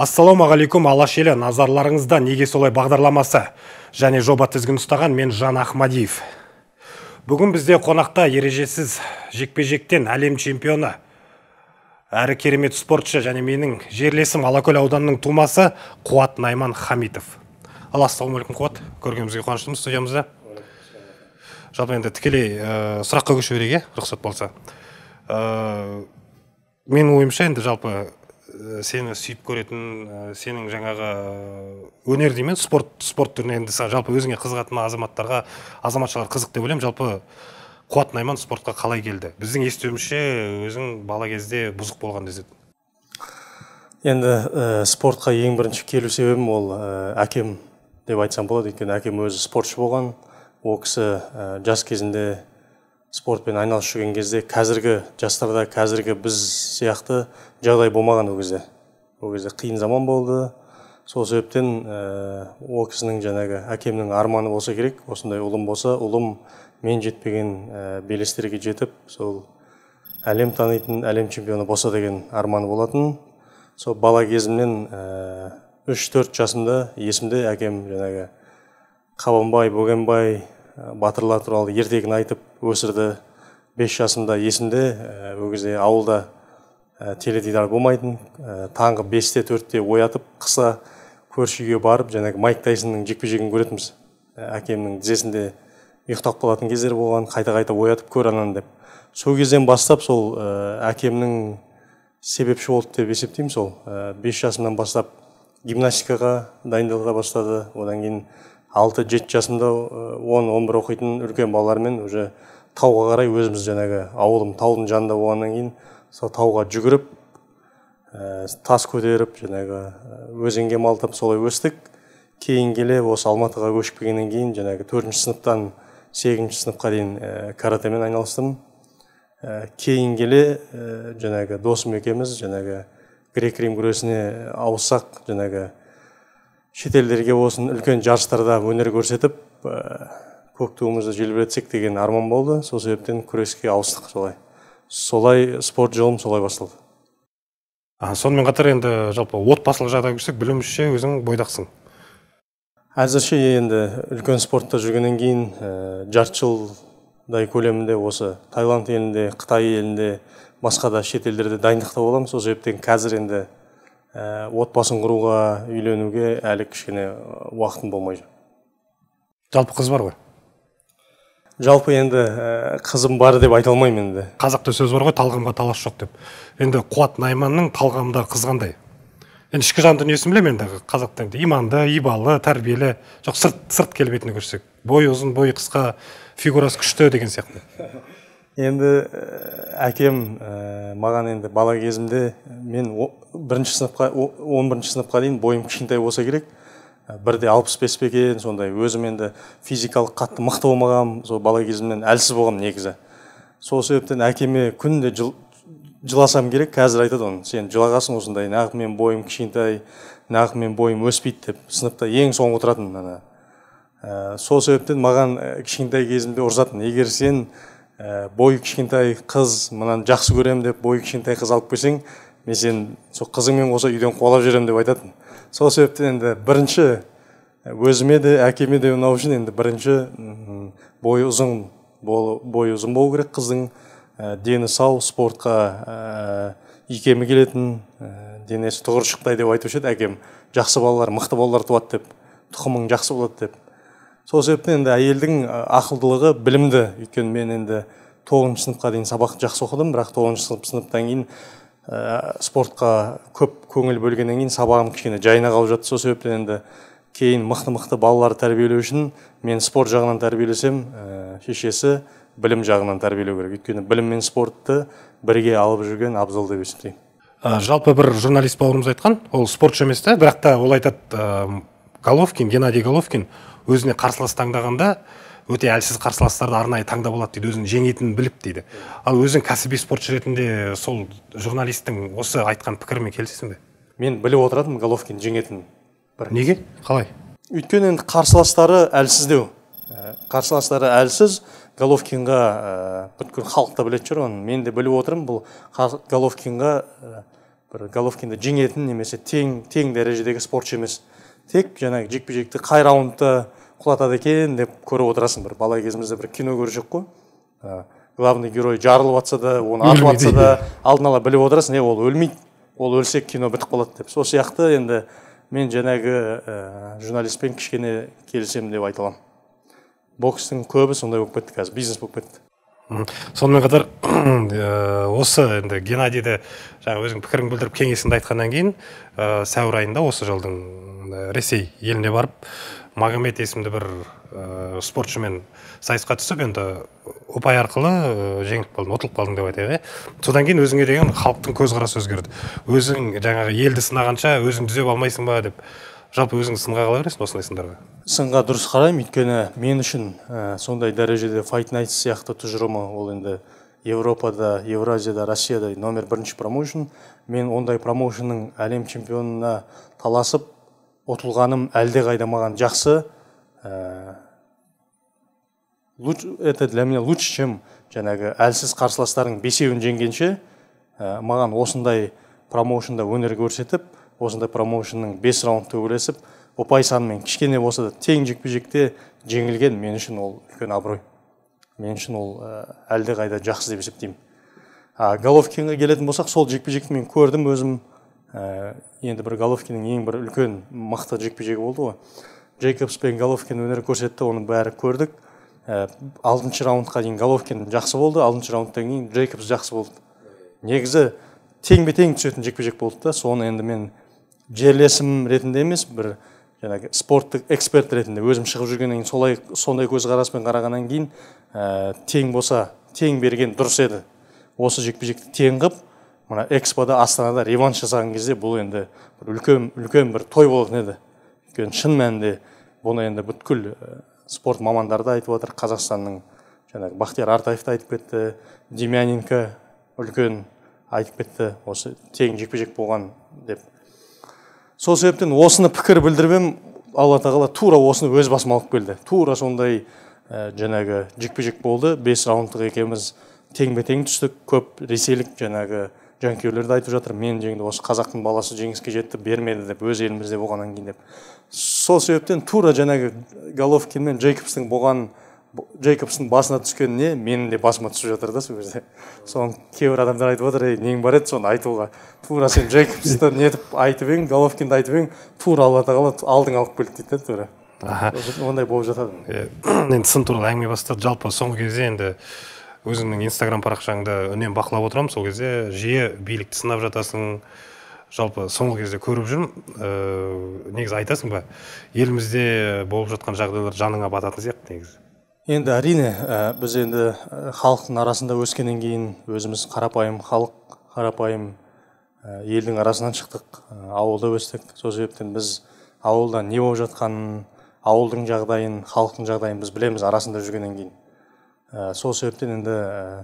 алейкум, алаш елі назарларыңызда неге солай бағдарламасы және жоба тізгін ұстаған мен жан ахмадиев бүгін бізде қонақта ережесіз жекпе жектен әлем чемпионы әрі керемет спортшы және менің жерлесім алакөл ауданының тумасы қуат найман хамитов ал алейкум, қуат көргенімізге қуаныштымыз студиямызда жалпы енді тікелей э, сұраққа көше берейік рұқсат болса э, ойымша енді жалпы Э, сені сүйіп көретін э, сенің жаңағы э, өнер деймін спорт спорт түріне енді жалпы өзіңе қызығатын азаматтарға азаматшалар қызық деп ойлаймын жалпы қуат найман спортқа қалай келді біздің естуімізше өзің бала кезде бұзық болған деседі енді спортқа ең бірінші келу себебім ол ә, әкем деп айтсам болады өйткені әкем өзі спортшы болған ол кісі жас кезінде спортпен айналысып жүрген кезде қазіргі жастарда қазіргі біз сияқты жағдай болмаған ол кезде ол кезде қиын заман болды сол себептен ә, ол кісінің жаңағы әкемнің арманы болса керек осындай ұлым болса ұлым мен жетпеген э, белестерге жетіп сол әлем танитын әлем чемпионы болса деген арманы болатын сол бала кезімнен э, үш төрт жасымда есімде әкем жаңағы қабанбай бөгенбай батырлар туралы ертегіні айтып өсірді бес жасымда есімде э, ол кезде ауылда ә, теледидар болмайтын ә, таңғы бесте төртте оятып қыса көрші үйге барып жаңағы майк тайсонның жекпе жегін көретінбіз әкемнің тізесінде ұйықтап қалатын кездер болған қайта қайта оятып көр ананы деп сол кезден бастап сол ә, әкемнің себепші болды деп есептеймін сол бес жасымнан бастап гимнастикаға дайындала бастады одан кейін алты жеті жасымда он он бір оқитын үлкен балалармен уже тауға қарай өзіміз жаңағы ауылым таудың жанында болғаннан кейін сол тауға жүгіріп ә, тас көтеріп жаңағы өзенге малтып солай өстік кейін келе осы алматыға көшіп келгеннен кейін жаңағы төртінші сыныптан сегізінші сыныпқа дейін ә, каратэмен айналыстым ә, кейін келе ә, жаңағы досым екеуміз жаңағы грек рим күресіне ауыссақ жаңағы шетелдерге болсын үлкен жарыстарда өнер көрсетіп э, көк туымызды желбіретсек деген арман болды сол себептен күреске ауыстық солай солай спорт жолым солай басталды а, сонымен қатар енді жалпы отбасылық жағдайға көрсек білуімізше өзің бойдақсың әзірше енді үлкен спортта жүргеннен кейін ә, жарты жылдай көлемінде осы таиланд елінде қытай елінде басқа да шетелдерде дайындықта боламын сол себептен қазір енді Ә, отбасын құруға үйленуге әлі кішкене уақытым болмай жүр жалпы қыз бар ғой жалпы енді қызым бар деп айта алмаймын енді қазақта сөз бар ғой талғамға талас жоқ деп енді қуат найманның талғамдағы қыз қандай енді ішкі жан дүниесін білемін енді қазақта енді иманды ибалы тәрбиелі жоқ сырт сырт келбетіне көрсек бойы ұзын бойы қысқа фигурасы күшті деген сияқты енді э, әкем э, маған енді бала кезімде мен о, бірінші сыныпқа сыныпқа дейін бойым кішкентай болса керек э, Бірде алпыс бес пе екен сондай өзім енді физикалық қатты мықты болмағанмын сол бала кезімнен әлсіз болғанмын негізі сол себептен әкеме күнде жыл, жыласам керек қазір айтады оны сен жылағансың осындай нағып мен бойым кішкентай нағып мен бойым өспейді деп сыныпта ең соңғы отыратын ана ә, сол себептен маған кішкентай кезімде ұрсатын егер сен Э, бойы кішкентай қыз мынаны жақсы көремін деп бойы кішкентай қыз алып келсең мен сені сол қызыңмен қоса үйден қуалап жіберемін деп айтатын сол себептен енді бірінші э, өзіме де әкеме де ұнау үшін енді бірінші бойы ұзын бойы ұзын болу керек қыздың ә, дені сау спортқа ә, икемі келетін ә, денесі тұғыршықтай деп айтушы еді әкем жақсы балалар мықты балалар туады деп тұқымың жақсы болады деп сол себептен енді әйелдің ақылдылығы білімді өйткені мен енді тоғызыншы сыныпқа дейін сабақты жақсы оқыдым бірақ тоғызыншы сынып сыныптан кейін ә, спортқа көп көңіл бөлгеннен кейін сабағым кішкене жайына қалып жатты сол себептен енді кейін мықты мықты балалар тәрбиелеу үшін мен спорт жағынан тәрбиелесем ә, шешесі білім жағынан тәрбиелеу керек өйткені білім мен спортты бірге алып жүрген абзал деп есептеймін ә, жалпы бір журналист бауырымыз айтқан ол спортшы емес та бірақ та ол айтады ә, головкин геннадий головкин өзіне қарсылас таңдағанда өте әлсіз қарсыластарды арнайы таңдап алады дейді өзін жеңетінін біліп дейді ал өзің кәсіби спортшы ретінде сол журналистің осы айтқан пікірімен келісесің бе мен біліп отыратынмын головкин жеңетінін бір неге қалай өйткені енді қарсыластары әлсіздеу ә, қарсыластары әлсіз головкинға ә, бүткіл халық та білетін шығар оны мен де біліп отырмын бұл головкинға ә, бір головкинді жеңетін немесе тең тең дәрежедегі спортшы емес тек жаңағы жекпе жекті қай раундта құлатады екен деп көріп отырасың бір бала кезімізде бір кино көрсек қой ә, главный герой жарылып жатса да оны атып жатса да алдын ала біліп отырасың е ол өлмейді ол өлсе кино бітіп қалады деп сол сияқты енді мен жаңағы ә, журналистпен кішкене келісемін деп айта аламын бокстың көбі сондай болып кетті қазір бизнес болып кетті сонымен қатар ә, осы енді геннадийді жаңағы өзің пікірін білдіріп кеңесіңді айтқаннан кейін ә, сәуір айында осы жылдың Э, ресей еліне барып магомед есімді бір ә, спортшымен сайысқа түсіп енді ұпай арқылы э, жеңіп қалдың ұтылып қалдың деп айтайық иә содан кейін өзіңе деген халықтың көзқарасы өзгерді өзің жаңағы елді сынағанша өзің түзеп алмайсың ба деп жалпы өзің сынға қалай қарайсың осындай сындарға сынға дұрыс қараймын өйткені мен үшін ә, сондай дәрежеде файт найтс сияқты тұжырымы ол енді европада евразияда россияда номер бірінші промоушен мен ондай промоушеннің әлем чемпионына таласып ұтылғаным әлде қайда маған жақсы ә, это для меня лучше чем жаңағы әлсіз қарсыластарың бесеуін жеңгенше ә, маған осындай промоушнда өнер көрсетіп осындай промоушнның бес раунд төбелесіп ұпай санымен кішкене болса да тең жекпе жекте жеңілген мен үшін ол үлкен абырой мен үшін ол э, әлде қайда жақсы деп есептеймін а головкинге келетін болсақ сол жекпе жекті мен көрдім өзім ә, енді бір головкиннің ең бір үлкен мықты жекпе жегі болды ғой джейкобс пен головкин өнер көрсетті оны бәрі көрдік ә, алтыншы раундқа дейін головкин жақсы болды алтыншы раундтан кейін джейкобс жақсы болды негізі теңбе тең түсетін жекпе жек болды да соны енді мен жерлесім ретінде емес бір жаңағы спорттық эксперт ретінде өзім шығып жүргеннен кейін солай сондай көзқараспен қарағаннан кейін ә, тең болса тең берген дұрыс еді осы жекпе жекті тең қып, мына экспода астанада реванш жасаған кезде бұл енді бір үлкен үлкен бір той болатын еді өйткені шын мәнінде бұны енді бүткіл э, спорт мамандары да айтып отыр қазақстанның жаңағы бахтияр артаев та айтып кетті демьяненко үлкен айтып кетті осы тең жекпе жек болған деп сол себептен осыны пікір білдіріп едім алла тағала тура осыны өз басыма алып келді тура сондай ә, жаңағы жекпе жек болды бес раундтық екеуміз теңбе тең түстік көп ресейлік жаңағы жанкүйерлер де айтып жатыр мен жеңді осы қазақтың баласы жеңіске жетті бермеді деп өз елімізде болғаннан кейін деп сол себептен тура жаңағы головкин мен джейкобстың болған джейкобстың басына түскеніне менің де басыма түсіп жатыр да сол кезде соны кейбір адамдар айтып жатыр ей нең бар еді соны айтуға тура сен джейкобсты нетіп айтып ең головкинді айтып ең тура алла тағала алдың алып келді дейді да тура ондай болып жатады енді сын туралы әңгіме бастады жалпы соңғы кезде енді өзіңнің инстаграм парақшаңды үнемі бақылап отырамын сол кезде жиі билікті сынап жатасың жалпы соңғы кезде көріп жүрмін ә, негізі айтасың ба елімізде болып жатқан жағдайлар жаныңа бататын сияқты негізі енді әрине біз енді халықтың арасында өскеннен кейін өзіміз қарапайым халық қарапайым елдің арасынан шықтық ә, ауылда өстік сол себептен біз ауылда не болып жатқанын ауылдың жағдайын халықтың жағдайын біз білеміз арасында жүргеннен кейін Ә, сол себептен енді ә,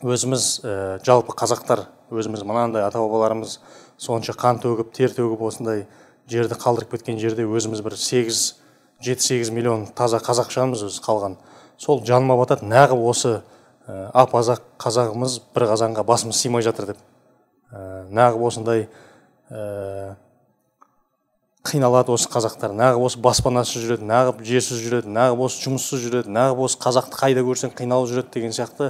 өзіміз ә, жалпы қазақтар өзіміз мынандай ата бабаларымыз сонша қан төгіп тер төгіп осындай жерді қалдырып кеткен жерде өзіміз бір сегіз жеті сегіз миллион таза қазақ шығармыз өзі қалған сол жаныма батады нағып осы ап азақ қазағымыз бір қазанға басымыз сыймай жатыр деп ә, нағып осындай қиналады осы қазақтар нағып осы баспанасыз жүреді нағып жерсіз жүреді нағып осы жұмыссыз жүреді нағып осы қазақты қайда көрсең қиналып жүреді деген сияқты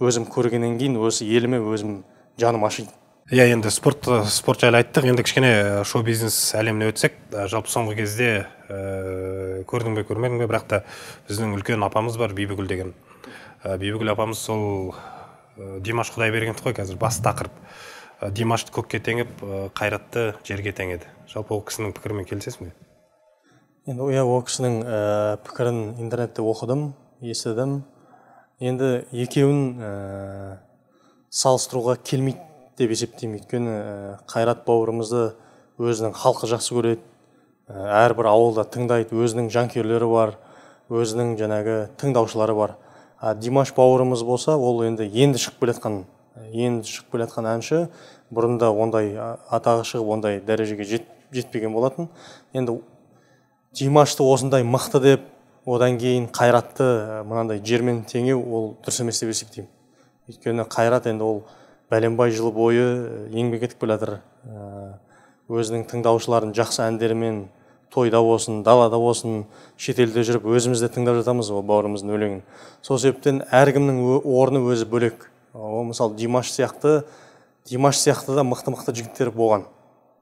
өзім көргеннен кейін осы еліме өзім жаным ашиды иә енді спорт спорт жайлы айттық енді кішкене э, шоу бизнес әлеміне өтсек э, жалпы соңғы кезде ә, көрдің бе көрмедің бе бірақ та біздің үлкен апамыз бар бибігүл деген ә, бибігүл апамыз сол ә, димаш құдайбергенов қой қазір бас тақырып Э, димашты көкке теңеп э, қайратты жерге теңеді жалпы ол кісінің пікірімен келісесің бе енді иә ол кісінің ә, пікірін интернетте оқыдым естідім енді екеуін ә, салыстыруға келмейді деп есептеймін өйткені қайрат бауырымызды өзінің халқы жақсы көреді ә, әрбір ауылда тыңдайды өзінің жанкүйерлері бар өзінің жаңағы тыңдаушылары бар а димаш бауырымыз болса ол енді енді шығып келе жатқан енді шығып келе жатқан әнші бұрында ондай атағы шығып ондай дәрежеге жетпеген болатын енді димашты осындай мықты деп одан кейін қайратты мынандай жермен теңеу ол дұрыс емес деп есептеймін өйткені қайрат енді ол бәленбай жыл бойы еңбек етіп келе өзінің тыңдаушыларын жақсы әндерімен тойда болсын далада болсын шетелде жүріп өзіміз де тыңдап жатамыз ол бауырымыздың өлеңін сол себептен әркімнің орны өзі бөлек ол мысалы димаш сияқты димаш сияқты да мықты мықты жігіттер болған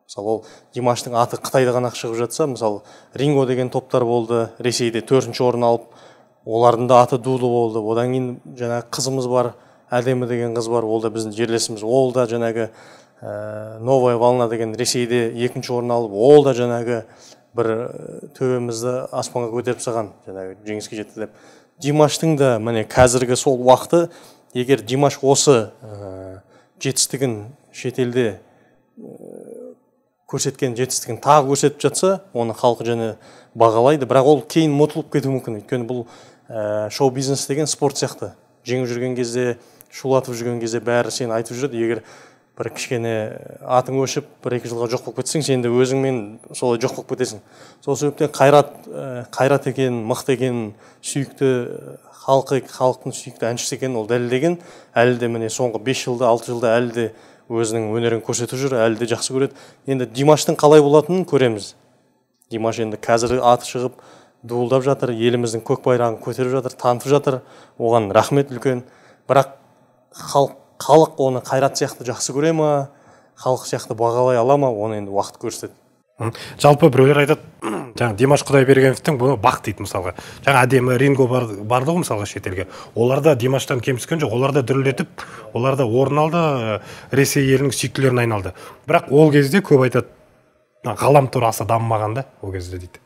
мысалы ол димаштың аты қытайда ғана шығып жатса мысалы ринго деген топтар болды ресейде төртінші орын алып олардың да аты дулы болды одан кейін жаңағы қызымыз бар әдемі деген қыз бар ол да біздің жерлесіміз ол да жаңағы ә, новая волна деген ресейде екінші орын алып ол да жаңағы бір төбемізді аспанға көтеріп саған, жаңағы жеңіске жетті деп димаштың да міне қазіргі сол уақыты егер димаш осы ә, жетістігін шетелде э, көрсеткен жетістігін тағы көрсетіп жатса оны халық және бағалайды бірақ ол кейін ұмытылып кетуі мүмкін өйткені бұл ә, э, шоу бизнес деген спорт сияқты жеңіп жүрген кезде шулатып жүрген кезде бәрі сені айтып жүреді егер бір кішкене атың өшіп бір екі жылға жоқ болып кетсең сен де өзіңмен солай жоқ болып кетесің сол себептен қайрат э, қайрат екенін мықты екенін сүйікті э, халқы халықтың сүйікті әншісі екенін ол дәлелдеген әлі де міне соңғы бес жылда алты жылда әлі де өзінің өнерін көрсетіп жүр әлі де жақсы көреді енді димаштың қалай болатынын көреміз димаш енді қазір аты шығып дуылдап жатыр еліміздің көк байрағын көтеріп жатыр танытып жатыр оған рахмет үлкен бірақ халық халық оны қайрат сияқты жақсы көре ма халық сияқты бағалай ала ма оны енді уақыт көрсетеді жалпы біреулер айтады жаңағы димаш құдайбергеновтің бұны бақ дейді мысалға жаңа әдемі ринго барды ғой мысалға шетелге олар да димаштан кем түскен жоқ олар да дүрілдетіп олар да орын алды э, ресей елінің сүйіктілеріне айналды бірақ ол кезде көп айтады ғаламтор аса дамымаған да ол кезде дейді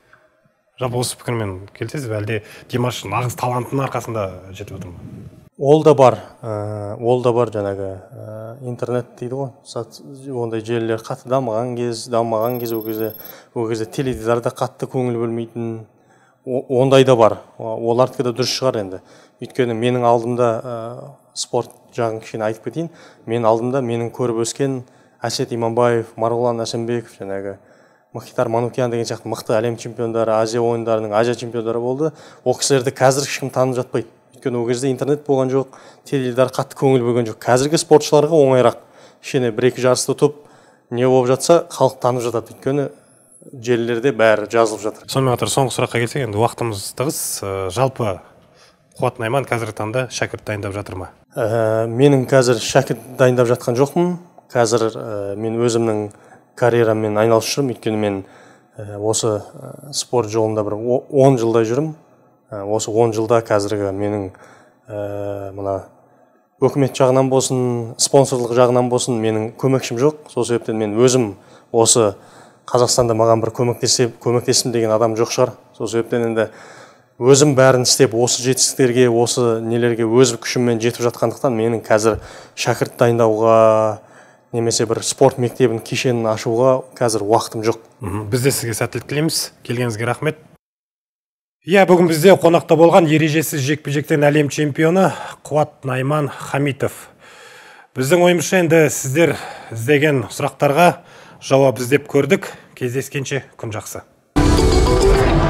жалпы осы пікірмен келісесіз бе әлде димаш нағыз талантының арқасында жетіп отыр ма ол да бар ә, ол да бар жаңағы ә, интернет дейді ғой ондай желілер қатты дамыған кез дамымаған кез ол кезде ол кезде да қатты көңіл бөлмейтін ондай да бар олардікі де дұрыс шығар енді өйткені менің алдымда ә, спорт жағын кішкене айтып кетейін менің алдымда менің көріп өскен әсет иманбаев марғұлан әсенбеков жаңағы мұхитар манукян деген сияқты мықты әлем чемпиондары азия ойындарының азия чемпиондары болды ол кісілерді қазір ешкім танып жатпайды өйткені ол кезде интернет болған жоқ теледидар қатты көңіл бөлген жоқ қазіргі спортшыларға оңайырақ кішкене бір екі жарысты ұтып не болып жатса халық танып жатады өйткені желілерде бәрі жазылып жатыр сонымен қатар соңғы сұраққа келсек енді уақытымыз тығыз э, жалпы қуат найман қазіргі таңда шәкірт дайындап жатыр ма ә, менің қазір шәкірт дайындап жатқан жоқпын қазір ә, мен өзімнің карьераммен айналысып жүрмін өйткені мен осы спорт жолында бір 10 жылдай жүрмін Ә, осы он жылда қазіргі менің ә, мына өкімет жағынан болсын спонсорлық жағынан болсын менің көмекшім жоқ сол себептен мен өзім осы қазақстанда маған бір көмектесе көмектессін деген адам жоқ шығар сол себептен енді өзім бәрін істеп осы жетістіктерге осы нелерге өз күшіммен жетіп жатқандықтан менің қазір шәкірт дайындауға немесе бір спорт мектебін кешенін ашуға қазір уақытым жоқ біз де сізге сәттілік тілейміз келгеніңізге рахмет иә бүгін бізде қонақта болған ережесіз жекпе жектен әлем чемпионы қуат найман хамитов біздің ойымызша енді сіздер іздеген сұрақтарға жауап іздеп көрдік кездескенше күн жақсы